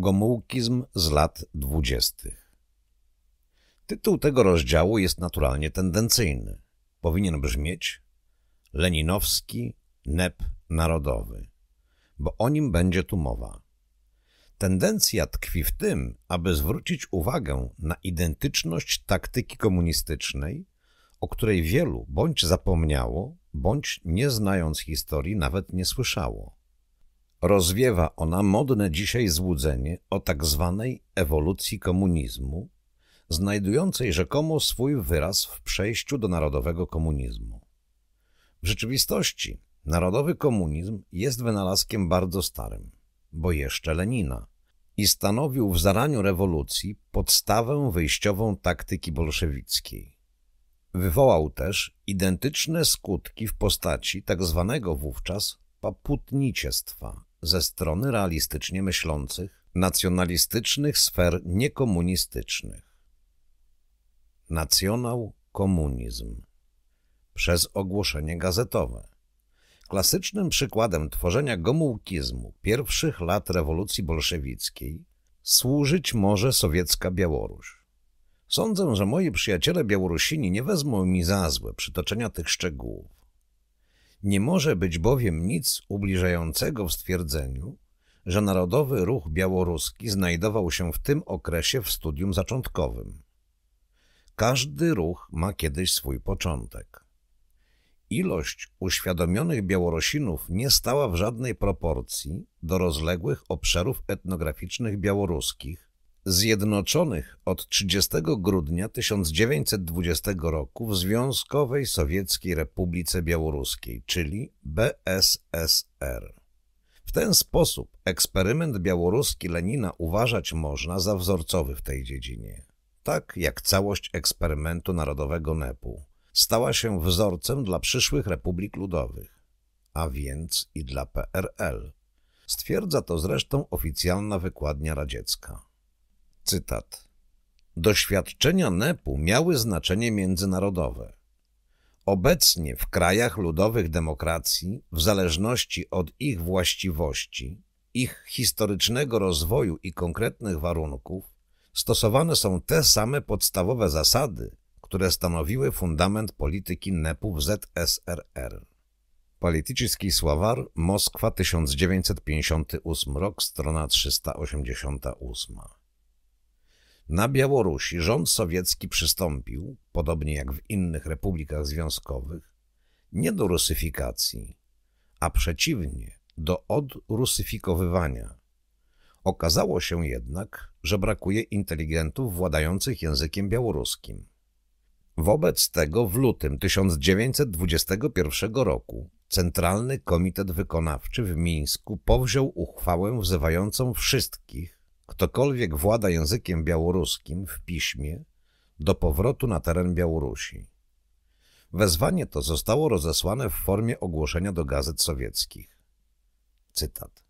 Gomułkizm z lat dwudziestych. Tytuł tego rozdziału jest naturalnie tendencyjny. Powinien brzmieć Leninowski NEP Narodowy, bo o nim będzie tu mowa. Tendencja tkwi w tym, aby zwrócić uwagę na identyczność taktyki komunistycznej, o której wielu bądź zapomniało, bądź nie znając historii nawet nie słyszało. Rozwiewa ona modne dzisiaj złudzenie o tak zwanej ewolucji komunizmu, znajdującej rzekomo swój wyraz w przejściu do narodowego komunizmu. W rzeczywistości narodowy komunizm jest wynalazkiem bardzo starym, bo jeszcze Lenina, i stanowił w zaraniu rewolucji podstawę wyjściową taktyki bolszewickiej. Wywołał też identyczne skutki w postaci tak zwanego wówczas paputnictwa ze strony realistycznie myślących, nacjonalistycznych sfer niekomunistycznych. Nacjonał komunizm przez ogłoszenie gazetowe. Klasycznym przykładem tworzenia gomułkizmu pierwszych lat rewolucji bolszewickiej służyć może sowiecka Białoruś. Sądzę, że moi przyjaciele Białorusini nie wezmą mi za złe przytoczenia tych szczegółów. Nie może być bowiem nic ubliżającego w stwierdzeniu, że narodowy ruch białoruski znajdował się w tym okresie w studium zaczątkowym. Każdy ruch ma kiedyś swój początek. Ilość uświadomionych Białorusinów nie stała w żadnej proporcji do rozległych obszarów etnograficznych białoruskich, Zjednoczonych od 30 grudnia 1920 roku w Związkowej Sowieckiej Republice Białoruskiej, czyli BSSR. W ten sposób eksperyment białoruski Lenina uważać można za wzorcowy w tej dziedzinie, tak jak całość eksperymentu narodowego NEP-u stała się wzorcem dla przyszłych republik ludowych, a więc i dla PRL. Stwierdza to zresztą oficjalna wykładnia radziecka. Cytat. Doświadczenia NEP-u miały znaczenie międzynarodowe. Obecnie w krajach ludowych demokracji, w zależności od ich właściwości, ich historycznego rozwoju i konkretnych warunków, stosowane są te same podstawowe zasady, które stanowiły fundament polityki NEP-u w ZSRR. Polityczny Sławar, Moskwa 1958 rok, strona 388. Na Białorusi rząd sowiecki przystąpił, podobnie jak w innych republikach związkowych, nie do rusyfikacji, a przeciwnie do odrusyfikowywania. Okazało się jednak, że brakuje inteligentów władających językiem białoruskim. Wobec tego w lutym 1921 roku Centralny Komitet Wykonawczy w Mińsku powziął uchwałę wzywającą wszystkich, Ktokolwiek włada językiem białoruskim w piśmie do powrotu na teren Białorusi. Wezwanie to zostało rozesłane w formie ogłoszenia do gazet sowieckich. Cytat.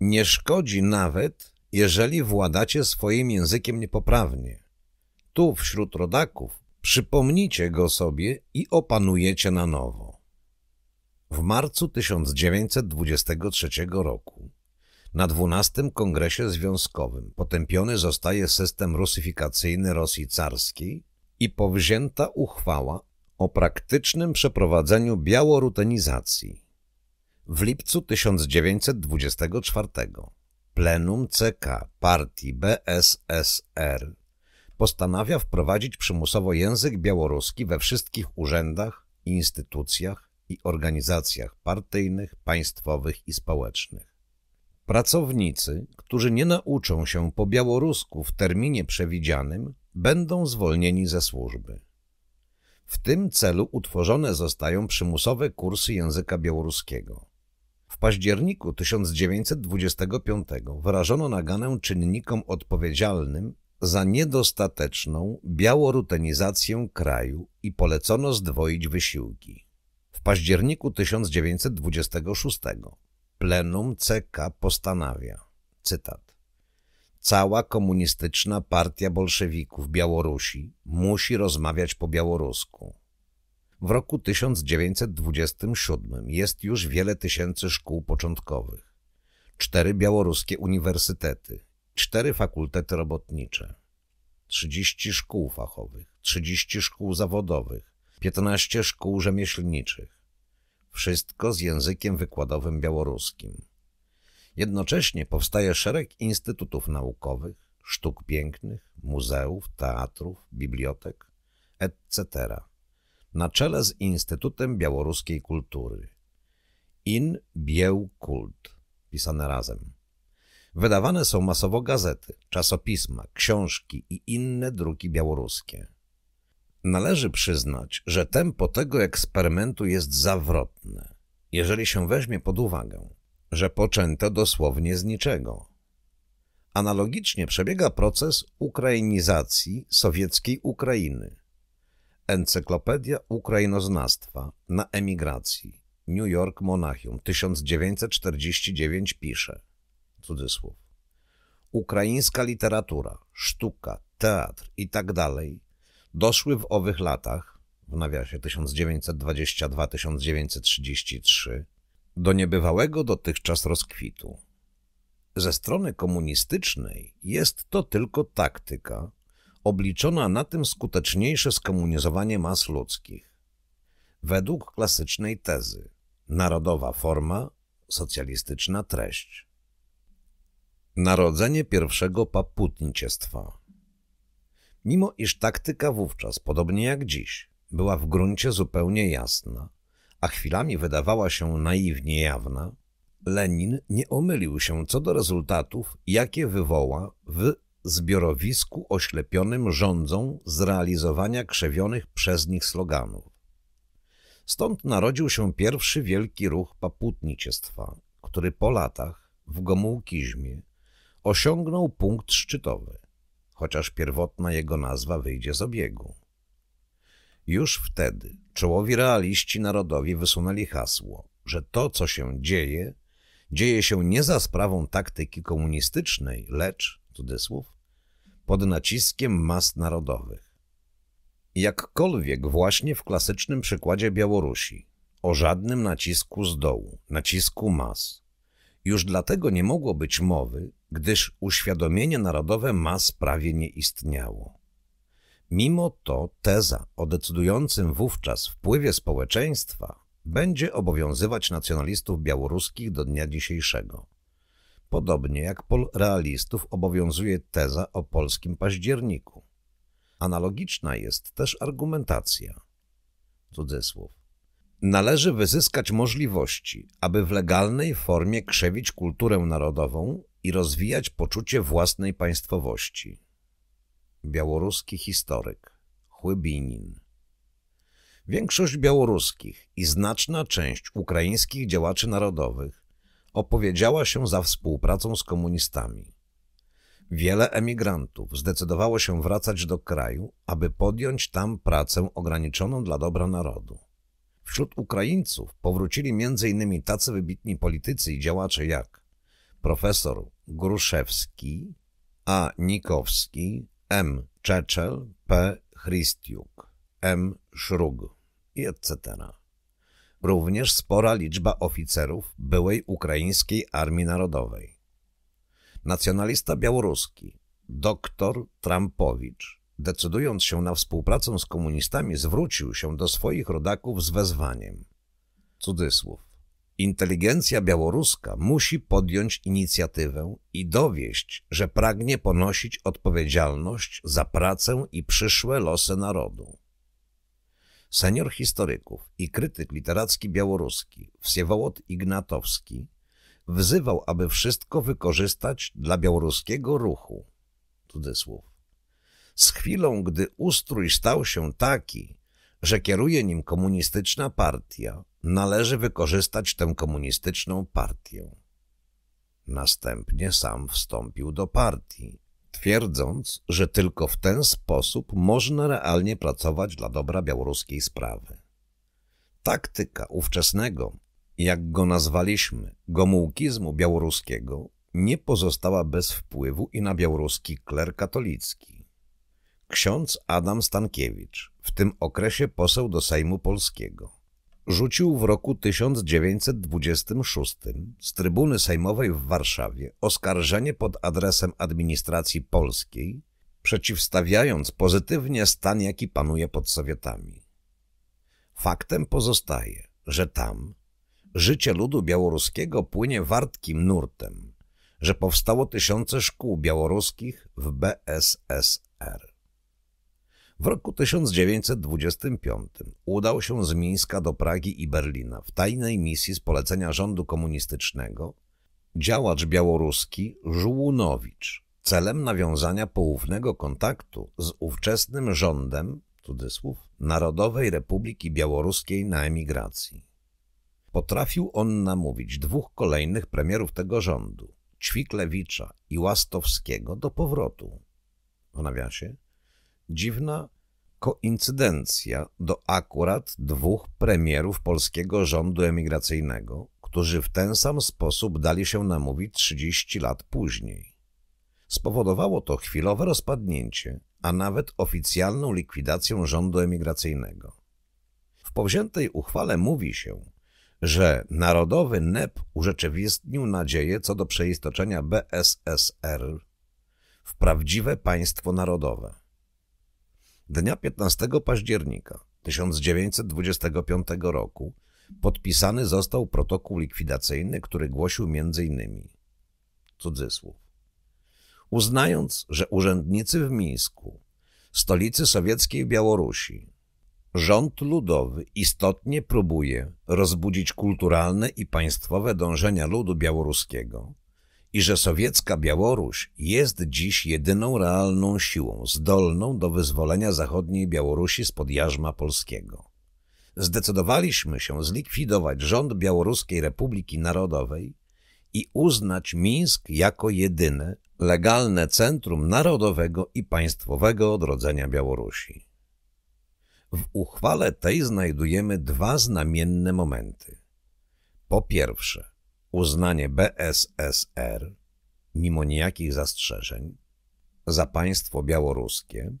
Nie szkodzi nawet, jeżeli władacie swoim językiem niepoprawnie. Tu, wśród rodaków, przypomnijcie go sobie i opanujecie na nowo. W marcu 1923 roku na XII Kongresie Związkowym potępiony zostaje system rusyfikacyjny Rosji Carskiej i powzięta uchwała o praktycznym przeprowadzeniu białorutenizacji. W lipcu 1924 plenum CK partii BSSR postanawia wprowadzić przymusowo język białoruski we wszystkich urzędach, instytucjach i organizacjach partyjnych, państwowych i społecznych. Pracownicy, którzy nie nauczą się po białorusku w terminie przewidzianym, będą zwolnieni ze służby. W tym celu utworzone zostają przymusowe kursy języka białoruskiego. W październiku 1925 wyrażono naganę czynnikom odpowiedzialnym za niedostateczną białorutenizację kraju i polecono zdwoić wysiłki. W październiku 1926 Plenum CK postanawia, cytat, Cała komunistyczna partia bolszewików Białorusi musi rozmawiać po białorusku. W roku 1927 jest już wiele tysięcy szkół początkowych, cztery białoruskie uniwersytety, cztery fakultety robotnicze, 30 szkół fachowych, 30 szkół zawodowych, 15 szkół rzemieślniczych, wszystko z językiem wykładowym białoruskim. Jednocześnie powstaje szereg instytutów naukowych, sztuk pięknych, muzeów, teatrów, bibliotek, etc. Na czele z Instytutem Białoruskiej Kultury. In Biełkult, pisane razem. Wydawane są masowo gazety, czasopisma, książki i inne druki białoruskie. Należy przyznać, że tempo tego eksperymentu jest zawrotne, jeżeli się weźmie pod uwagę, że poczęto dosłownie z niczego. Analogicznie przebiega proces ukrainizacji sowieckiej Ukrainy. Encyklopedia Ukrainoznawstwa na emigracji. New York Monachium 1949 pisze, cudzysłów, ukraińska literatura, sztuka, teatr itd. Tak doszły w owych latach, w nawiasie 1922-1933, do niebywałego dotychczas rozkwitu. Ze strony komunistycznej jest to tylko taktyka, obliczona na tym skuteczniejsze skomunizowanie mas ludzkich. Według klasycznej tezy narodowa forma, socjalistyczna treść. Narodzenie pierwszego paputnictwa Mimo iż taktyka wówczas, podobnie jak dziś, była w gruncie zupełnie jasna, a chwilami wydawała się naiwnie jawna, Lenin nie omylił się co do rezultatów, jakie wywoła w zbiorowisku oślepionym rządzą zrealizowania krzewionych przez nich sloganów. Stąd narodził się pierwszy wielki ruch paputniczestwa, który po latach w gomułkizmie osiągnął punkt szczytowy chociaż pierwotna jego nazwa wyjdzie z obiegu. Już wtedy czołowi realiści narodowi wysunęli hasło, że to, co się dzieje, dzieje się nie za sprawą taktyki komunistycznej, lecz, cudzysłów, pod naciskiem mas narodowych. Jakkolwiek właśnie w klasycznym przykładzie Białorusi, o żadnym nacisku z dołu, nacisku mas. Już dlatego nie mogło być mowy, gdyż uświadomienie narodowe mas prawie nie istniało. Mimo to teza o decydującym wówczas wpływie społeczeństwa będzie obowiązywać nacjonalistów białoruskich do dnia dzisiejszego. Podobnie jak polrealistów obowiązuje teza o polskim październiku. Analogiczna jest też argumentacja. Cudzysłów. Należy wyzyskać możliwości, aby w legalnej formie krzewić kulturę narodową i rozwijać poczucie własnej państwowości. Białoruski historyk Chłybinin Większość białoruskich i znaczna część ukraińskich działaczy narodowych opowiedziała się za współpracą z komunistami. Wiele emigrantów zdecydowało się wracać do kraju, aby podjąć tam pracę ograniczoną dla dobra narodu. Wśród Ukraińców powrócili m.in. tacy wybitni politycy i działacze jak profesor Gruszewski, A. Nikowski, M. Czeczel, P. Christiuk, M. Szrug i etc. Również spora liczba oficerów byłej Ukraińskiej Armii Narodowej. Nacjonalista białoruski, dr Trampowicz, decydując się na współpracę z komunistami, zwrócił się do swoich rodaków z wezwaniem. Cudzysłów. Inteligencja białoruska musi podjąć inicjatywę i dowieść, że pragnie ponosić odpowiedzialność za pracę i przyszłe losy narodu. Senior historyków i krytyk literacki białoruski Wsiewołod Ignatowski wzywał, aby wszystko wykorzystać dla białoruskiego ruchu. Cudzysłów. Z chwilą, gdy ustrój stał się taki, że kieruje nim komunistyczna partia, należy wykorzystać tę komunistyczną partię. Następnie sam wstąpił do partii, twierdząc, że tylko w ten sposób można realnie pracować dla dobra białoruskiej sprawy. Taktyka ówczesnego, jak go nazwaliśmy, gomułkizmu białoruskiego, nie pozostała bez wpływu i na białoruski kler katolicki. Ksiądz Adam Stankiewicz – w tym okresie poseł do Sejmu Polskiego. Rzucił w roku 1926 z trybuny sejmowej w Warszawie oskarżenie pod adresem administracji polskiej, przeciwstawiając pozytywnie stan, jaki panuje pod Sowietami. Faktem pozostaje, że tam życie ludu białoruskiego płynie wartkim nurtem, że powstało tysiące szkół białoruskich w BSSR. W roku 1925 udał się z Mińska do Pragi i Berlina w tajnej misji z polecenia rządu komunistycznego działacz białoruski Żółunowicz celem nawiązania poufnego kontaktu z ówczesnym rządem cudzysłów, Narodowej Republiki Białoruskiej na emigracji. Potrafił on namówić dwóch kolejnych premierów tego rządu, Ćwiklewicza i Łastowskiego, do powrotu. W nawiasie Dziwna koincydencja do akurat dwóch premierów polskiego rządu emigracyjnego, którzy w ten sam sposób dali się namówić 30 lat później. Spowodowało to chwilowe rozpadnięcie, a nawet oficjalną likwidację rządu emigracyjnego. W powziętej uchwale mówi się, że narodowy NEP urzeczywistnił nadzieję co do przeistoczenia BSSR w prawdziwe państwo narodowe dnia 15 października 1925 roku podpisany został protokół likwidacyjny, który głosił m.in. cudzysłów. Uznając, że urzędnicy w Mińsku, stolicy sowieckiej Białorusi, rząd ludowy istotnie próbuje rozbudzić kulturalne i państwowe dążenia ludu białoruskiego – i że sowiecka Białoruś jest dziś jedyną realną siłą zdolną do wyzwolenia zachodniej Białorusi spod jarzma polskiego. Zdecydowaliśmy się zlikwidować rząd Białoruskiej Republiki Narodowej i uznać Mińsk jako jedyne legalne centrum narodowego i państwowego odrodzenia Białorusi. W uchwale tej znajdujemy dwa znamienne momenty. Po pierwsze – uznanie BSSR, mimo niejakich zastrzeżeń, za państwo białoruskie,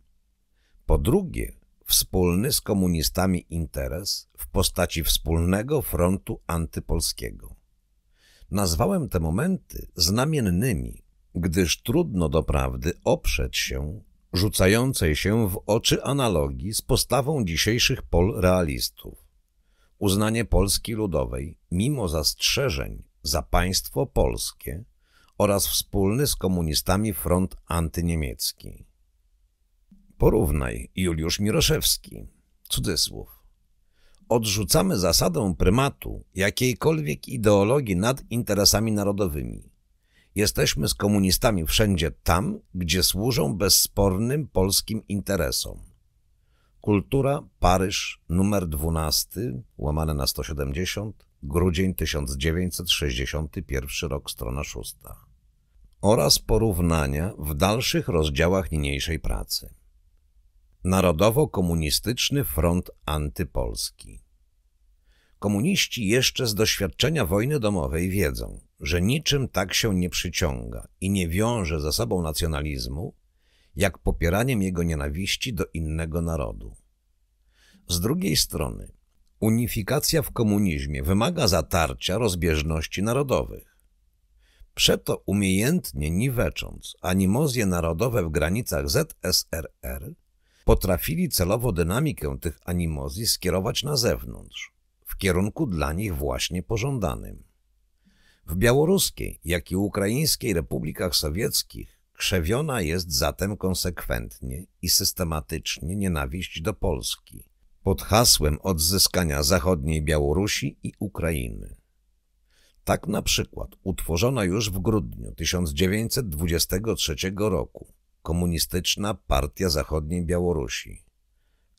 po drugie wspólny z komunistami interes w postaci wspólnego frontu antypolskiego. Nazwałem te momenty znamiennymi, gdyż trudno doprawdy oprzeć się rzucającej się w oczy analogii z postawą dzisiejszych pol realistów. Uznanie Polski Ludowej, mimo zastrzeżeń, za państwo polskie oraz wspólny z komunistami front antyniemiecki. Porównaj Juliusz Miroszewski. Cudzysłów. Odrzucamy zasadę prymatu jakiejkolwiek ideologii nad interesami narodowymi. Jesteśmy z komunistami wszędzie tam, gdzie służą bezspornym polskim interesom. Kultura, Paryż, numer 12, łamane na 170, grudzień 1961 rok, strona 6. Oraz porównania w dalszych rozdziałach niniejszej pracy. Narodowo-Komunistyczny Front Antypolski Komuniści jeszcze z doświadczenia wojny domowej wiedzą, że niczym tak się nie przyciąga i nie wiąże za sobą nacjonalizmu, jak popieraniem jego nienawiści do innego narodu. Z drugiej strony Unifikacja w komunizmie wymaga zatarcia rozbieżności narodowych. Przeto umiejętnie niwecząc animozje narodowe w granicach ZSRR, potrafili celowo dynamikę tych animozji skierować na zewnątrz, w kierunku dla nich właśnie pożądanym. W białoruskiej, jak i ukraińskiej republikach sowieckich krzewiona jest zatem konsekwentnie i systematycznie nienawiść do Polski – pod hasłem odzyskania zachodniej Białorusi i Ukrainy. Tak na przykład utworzona już w grudniu 1923 roku Komunistyczna Partia Zachodniej Białorusi,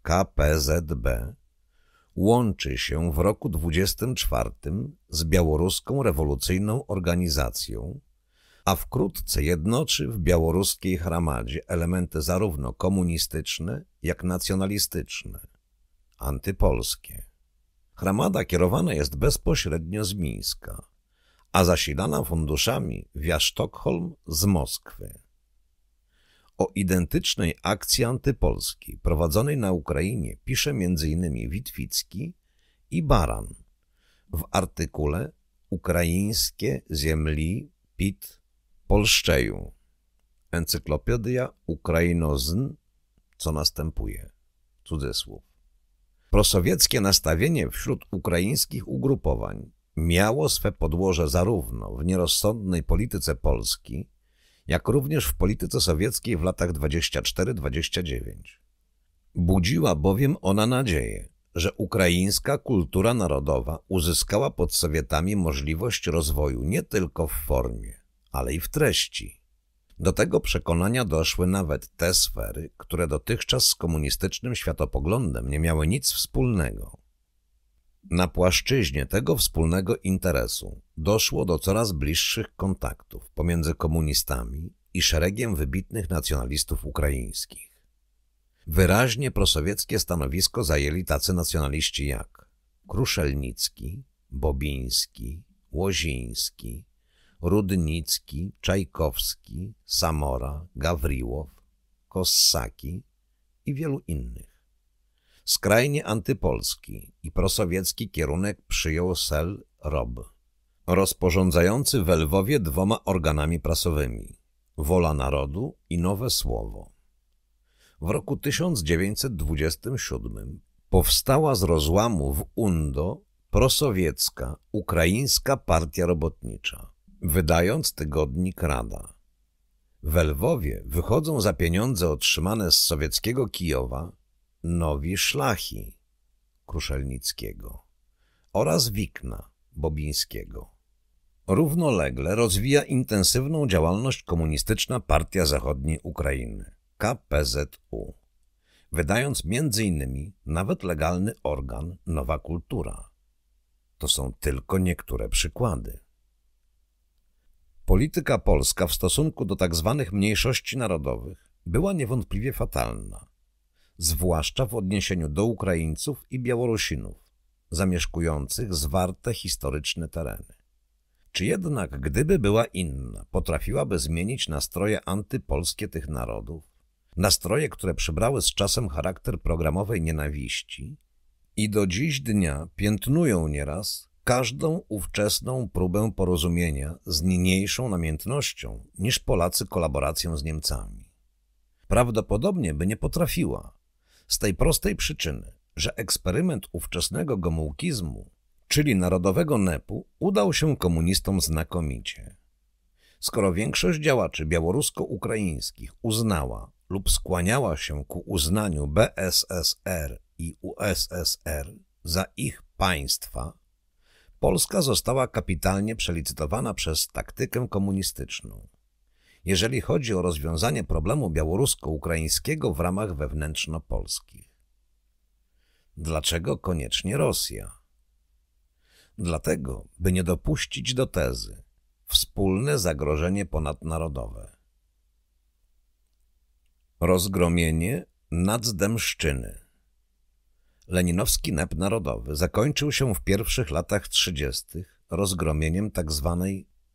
KPZB, łączy się w roku 24 z Białoruską Rewolucyjną Organizacją, a wkrótce jednoczy w białoruskiej Hramadzie elementy zarówno komunistyczne, jak nacjonalistyczne – antypolskie. Hramada kierowana jest bezpośrednio z Mińska, a zasilana funduszami via Sztokholm z Moskwy. O identycznej akcji antypolskiej prowadzonej na Ukrainie pisze m.in. Witwicki i Baran w artykule Ukraińskie ziemli pit polszczeju. Encyklopedia Ukrainozn, co następuje. Cudzysłów. Prosowieckie nastawienie wśród ukraińskich ugrupowań miało swe podłoże zarówno w nierozsądnej polityce Polski, jak również w polityce sowieckiej w latach 24-29. Budziła bowiem ona nadzieję, że ukraińska kultura narodowa uzyskała pod Sowietami możliwość rozwoju nie tylko w formie, ale i w treści, do tego przekonania doszły nawet te sfery, które dotychczas z komunistycznym światopoglądem nie miały nic wspólnego. Na płaszczyźnie tego wspólnego interesu doszło do coraz bliższych kontaktów pomiędzy komunistami i szeregiem wybitnych nacjonalistów ukraińskich. Wyraźnie prosowieckie stanowisko zajęli tacy nacjonaliści jak Kruszelnicki, Bobiński, Łoziński, Rudnicki, Czajkowski, Samora, Gawriłow, Kossaki i wielu innych. Skrajnie antypolski i prosowiecki kierunek przyjął Sel Rob, rozporządzający w Lwowie dwoma organami prasowymi – Wola Narodu i Nowe Słowo. W roku 1927 powstała z rozłamu w UNDO prosowiecka Ukraińska Partia Robotnicza – wydając tygodnik Rada. W Lwowie wychodzą za pieniądze otrzymane z sowieckiego Kijowa nowi szlachi Kruszelnickiego oraz Wikna Bobińskiego. Równolegle rozwija intensywną działalność Komunistyczna Partia Zachodniej Ukrainy, KPZU, wydając m.in. nawet legalny organ Nowa Kultura. To są tylko niektóre przykłady. Polityka polska w stosunku do tzw. Tak mniejszości narodowych była niewątpliwie fatalna, zwłaszcza w odniesieniu do Ukraińców i Białorusinów, zamieszkujących zwarte historyczne tereny. Czy jednak, gdyby była inna, potrafiłaby zmienić nastroje antypolskie tych narodów? Nastroje, które przybrały z czasem charakter programowej nienawiści i do dziś dnia piętnują nieraz każdą ówczesną próbę porozumienia z niniejszą namiętnością niż Polacy kolaboracją z Niemcami. Prawdopodobnie by nie potrafiła, z tej prostej przyczyny, że eksperyment ówczesnego gomułkizmu, czyli narodowego NEP-u, udał się komunistom znakomicie. Skoro większość działaczy białorusko-ukraińskich uznała lub skłaniała się ku uznaniu BSSR i USSR za ich państwa, Polska została kapitalnie przelicytowana przez taktykę komunistyczną. Jeżeli chodzi o rozwiązanie problemu białorusko-ukraińskiego w ramach wewnętrzno-polskich. Dlaczego koniecznie Rosja? Dlatego, by nie dopuścić do tezy wspólne zagrożenie ponadnarodowe. Rozgromienie nadzdemszczyny Leninowski nep narodowy zakończył się w pierwszych latach 30. rozgromieniem tzw. Tak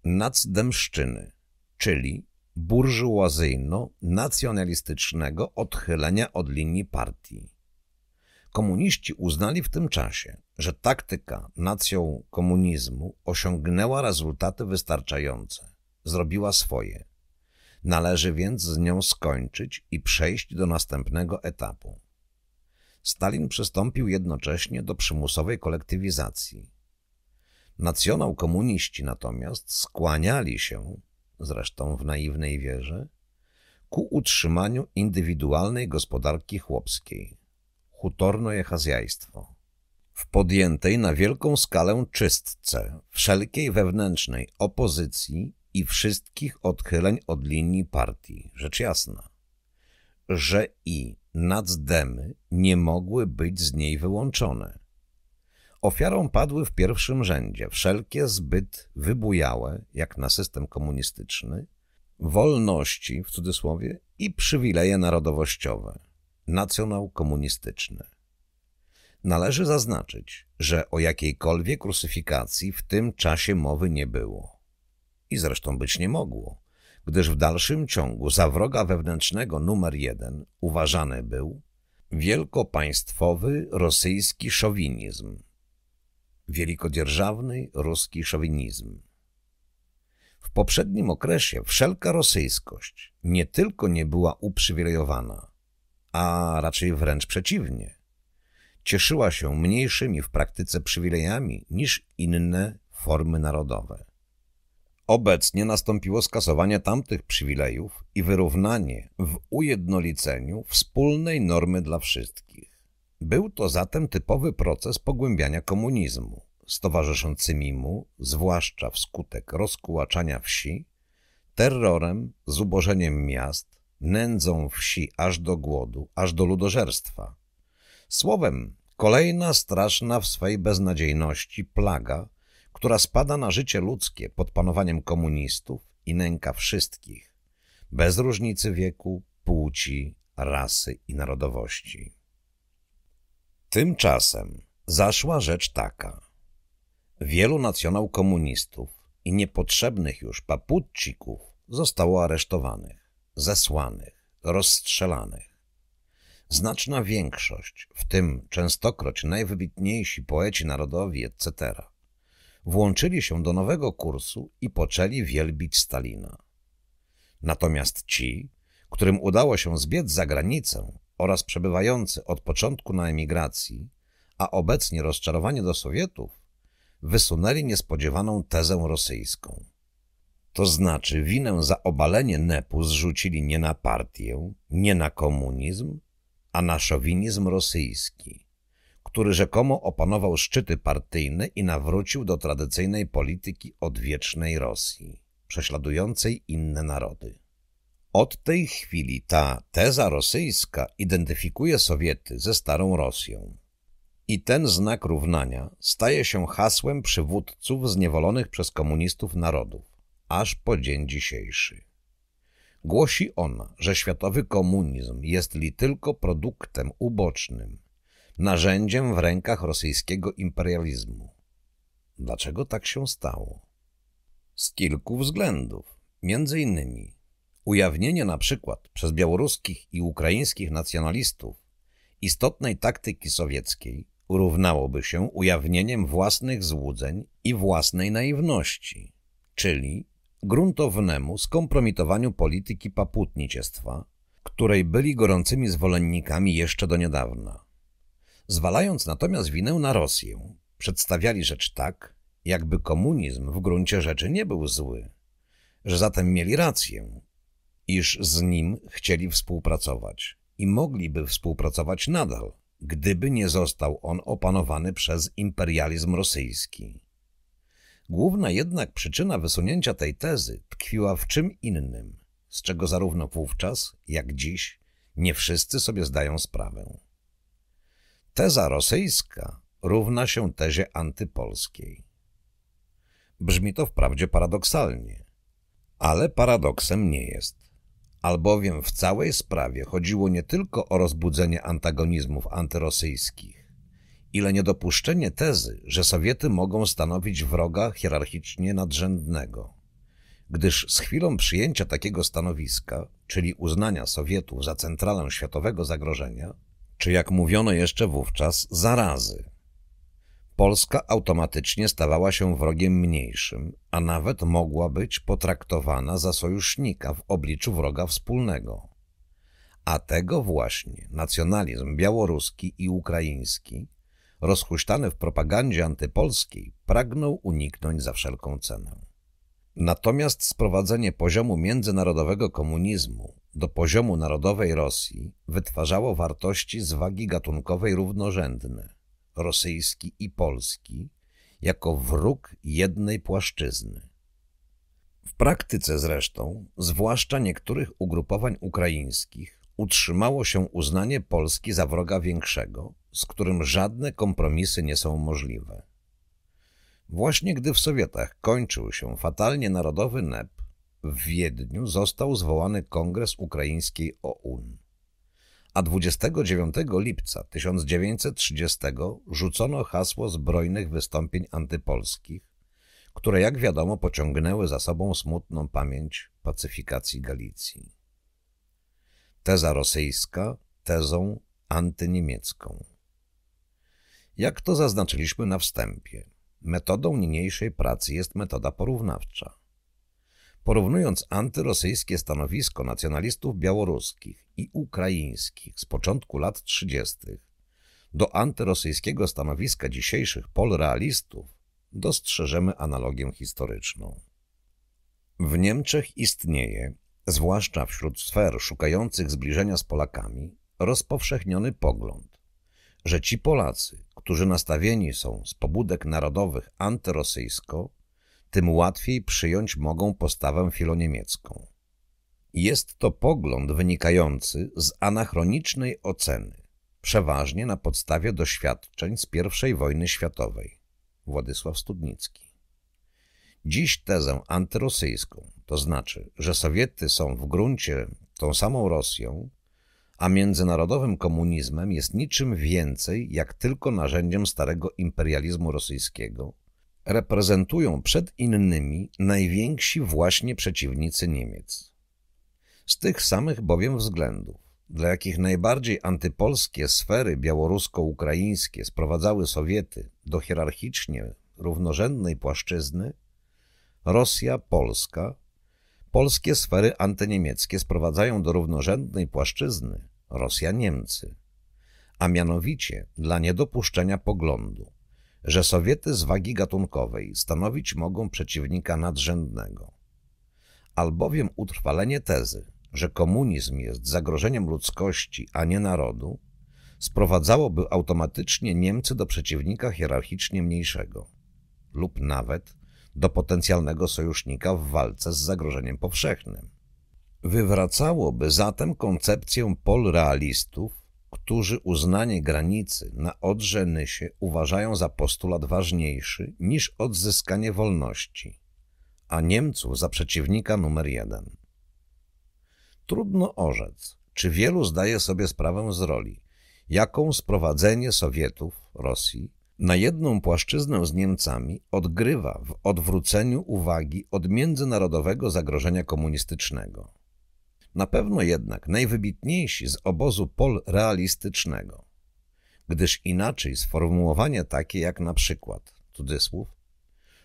nacdemszczyny, czyli burżuazyjno-nacjonalistycznego odchylenia od linii partii. Komuniści uznali w tym czasie, że taktyka nacją komunizmu osiągnęła rezultaty wystarczające, zrobiła swoje. Należy więc z nią skończyć i przejść do następnego etapu. Stalin przystąpił jednocześnie do przymusowej kolektywizacji. Nacjonał komuniści natomiast skłaniali się, zresztą w naiwnej wierze, ku utrzymaniu indywidualnej gospodarki chłopskiej, hutorno chazjajstwo. W podjętej na wielką skalę czystce wszelkiej wewnętrznej opozycji i wszystkich odchyleń od linii partii, rzecz jasna że i nacdemy nie mogły być z niej wyłączone. Ofiarą padły w pierwszym rzędzie wszelkie zbyt wybujałe, jak na system komunistyczny, wolności w cudzysłowie i przywileje narodowościowe, nacjonał Należy zaznaczyć, że o jakiejkolwiek krusyfikacji w tym czasie mowy nie było. I zresztą być nie mogło gdyż w dalszym ciągu za wroga wewnętrznego numer jeden uważany był wielkopaństwowy rosyjski szowinizm, wielikodzierżawny ruski szowinizm. W poprzednim okresie wszelka rosyjskość nie tylko nie była uprzywilejowana, a raczej wręcz przeciwnie. Cieszyła się mniejszymi w praktyce przywilejami niż inne formy narodowe. Obecnie nastąpiło skasowanie tamtych przywilejów i wyrównanie w ujednoliceniu wspólnej normy dla wszystkich. Był to zatem typowy proces pogłębiania komunizmu, stowarzyszącymi mu, zwłaszcza wskutek rozkułaczania wsi, terrorem, zubożeniem miast, nędzą wsi aż do głodu, aż do ludożerstwa. Słowem, kolejna straszna w swej beznadziejności plaga, która spada na życie ludzkie pod panowaniem komunistów i nęka wszystkich, bez różnicy wieku, płci, rasy i narodowości. Tymczasem zaszła rzecz taka. Wielu nacjonał komunistów i niepotrzebnych już papucików zostało aresztowanych, zesłanych, rozstrzelanych. Znaczna większość, w tym częstokroć najwybitniejsi poeci narodowi, etc., włączyli się do nowego kursu i poczęli wielbić Stalina. Natomiast ci, którym udało się zbiec za granicę oraz przebywający od początku na emigracji, a obecnie rozczarowanie do Sowietów, wysunęli niespodziewaną tezę rosyjską. To znaczy winę za obalenie NEP-u zrzucili nie na partię, nie na komunizm, a na szowinizm rosyjski który rzekomo opanował szczyty partyjne i nawrócił do tradycyjnej polityki odwiecznej Rosji, prześladującej inne narody. Od tej chwili ta teza rosyjska identyfikuje Sowiety ze Starą Rosją. I ten znak równania staje się hasłem przywódców zniewolonych przez komunistów narodów, aż po dzień dzisiejszy. Głosi ona, że światowy komunizm jest li tylko produktem ubocznym, narzędziem w rękach rosyjskiego imperializmu. Dlaczego tak się stało? Z kilku względów, między innymi ujawnienie na przykład przez białoruskich i ukraińskich nacjonalistów istotnej taktyki sowieckiej równałoby się ujawnieniem własnych złudzeń i własnej naiwności, czyli gruntownemu skompromitowaniu polityki paputnictwa, której byli gorącymi zwolennikami jeszcze do niedawna zwalając natomiast winę na Rosję. Przedstawiali rzecz tak, jakby komunizm w gruncie rzeczy nie był zły, że zatem mieli rację, iż z nim chcieli współpracować i mogliby współpracować nadal, gdyby nie został on opanowany przez imperializm rosyjski. Główna jednak przyczyna wysunięcia tej tezy tkwiła w czym innym, z czego zarówno wówczas, jak dziś, nie wszyscy sobie zdają sprawę. Teza rosyjska równa się tezie antypolskiej. Brzmi to wprawdzie paradoksalnie, ale paradoksem nie jest, albowiem w całej sprawie chodziło nie tylko o rozbudzenie antagonizmów antyrosyjskich, ile niedopuszczenie tezy, że Sowiety mogą stanowić wroga hierarchicznie nadrzędnego, gdyż z chwilą przyjęcia takiego stanowiska, czyli uznania Sowietów za centralę światowego zagrożenia, czy jak mówiono jeszcze wówczas, zarazy. Polska automatycznie stawała się wrogiem mniejszym, a nawet mogła być potraktowana za sojusznika w obliczu wroga wspólnego. A tego właśnie nacjonalizm białoruski i ukraiński, rozhuśtany w propagandzie antypolskiej, pragnął uniknąć za wszelką cenę. Natomiast sprowadzenie poziomu międzynarodowego komunizmu do poziomu narodowej Rosji wytwarzało wartości z wagi gatunkowej równorzędne, rosyjski i polski, jako wróg jednej płaszczyzny. W praktyce zresztą, zwłaszcza niektórych ugrupowań ukraińskich, utrzymało się uznanie Polski za wroga większego, z którym żadne kompromisy nie są możliwe. Właśnie gdy w Sowietach kończył się fatalnie narodowy NEP, w Wiedniu został zwołany Kongres Ukraińskiej OUN. A 29 lipca 1930 rzucono hasło zbrojnych wystąpień antypolskich, które jak wiadomo pociągnęły za sobą smutną pamięć pacyfikacji Galicji. Teza rosyjska tezą antyniemiecką. Jak to zaznaczyliśmy na wstępie, metodą niniejszej pracy jest metoda porównawcza – Porównując antyrosyjskie stanowisko nacjonalistów białoruskich i ukraińskich z początku lat 30. do antyrosyjskiego stanowiska dzisiejszych polrealistów, dostrzeżemy analogię historyczną. W Niemczech istnieje, zwłaszcza wśród sfer szukających zbliżenia z Polakami, rozpowszechniony pogląd, że ci Polacy, którzy nastawieni są z pobudek narodowych antyrosyjsko, tym łatwiej przyjąć mogą postawę filoniemiecką. Jest to pogląd wynikający z anachronicznej oceny, przeważnie na podstawie doświadczeń z I wojny światowej. Władysław Studnicki. Dziś tezę antyrosyjską, to znaczy, że Sowiety są w gruncie tą samą Rosją, a międzynarodowym komunizmem jest niczym więcej jak tylko narzędziem starego imperializmu rosyjskiego, reprezentują przed innymi najwięksi właśnie przeciwnicy Niemiec. Z tych samych bowiem względów, dla jakich najbardziej antypolskie sfery białorusko-ukraińskie sprowadzały Sowiety do hierarchicznie równorzędnej płaszczyzny, Rosja, Polska, polskie sfery antyniemieckie sprowadzają do równorzędnej płaszczyzny Rosja-Niemcy, a mianowicie dla niedopuszczenia poglądu, że Sowiety z wagi gatunkowej stanowić mogą przeciwnika nadrzędnego. Albowiem utrwalenie tezy, że komunizm jest zagrożeniem ludzkości, a nie narodu, sprowadzałoby automatycznie Niemcy do przeciwnika hierarchicznie mniejszego lub nawet do potencjalnego sojusznika w walce z zagrożeniem powszechnym. Wywracałoby zatem koncepcję polrealistów którzy uznanie granicy na Odrze-Nysie uważają za postulat ważniejszy niż odzyskanie wolności, a Niemców za przeciwnika numer jeden. Trudno orzec, czy wielu zdaje sobie sprawę z roli, jaką sprowadzenie Sowietów, Rosji, na jedną płaszczyznę z Niemcami odgrywa w odwróceniu uwagi od międzynarodowego zagrożenia komunistycznego. Na pewno jednak najwybitniejsi z obozu pol realistycznego, gdyż inaczej sformułowania takie jak na przykład, cudzysłów,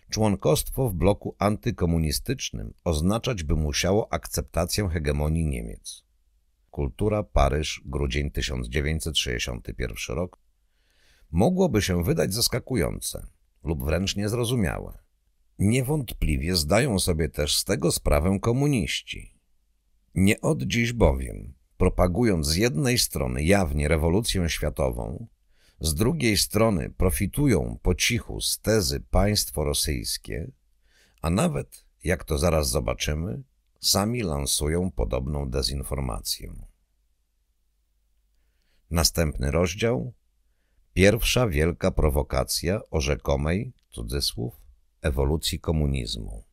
członkostwo w bloku antykomunistycznym oznaczać by musiało akceptację hegemonii Niemiec. Kultura, Paryż, grudzień 1961 rok mogłoby się wydać zaskakujące lub wręcz niezrozumiałe. Niewątpliwie zdają sobie też z tego sprawę komuniści, nie od dziś bowiem, propagując z jednej strony jawnie rewolucję światową, z drugiej strony profitują po cichu z tezy państwo rosyjskie, a nawet, jak to zaraz zobaczymy, sami lansują podobną dezinformację. Następny rozdział. Pierwsza wielka prowokacja o rzekomej, cudzysłów, ewolucji komunizmu.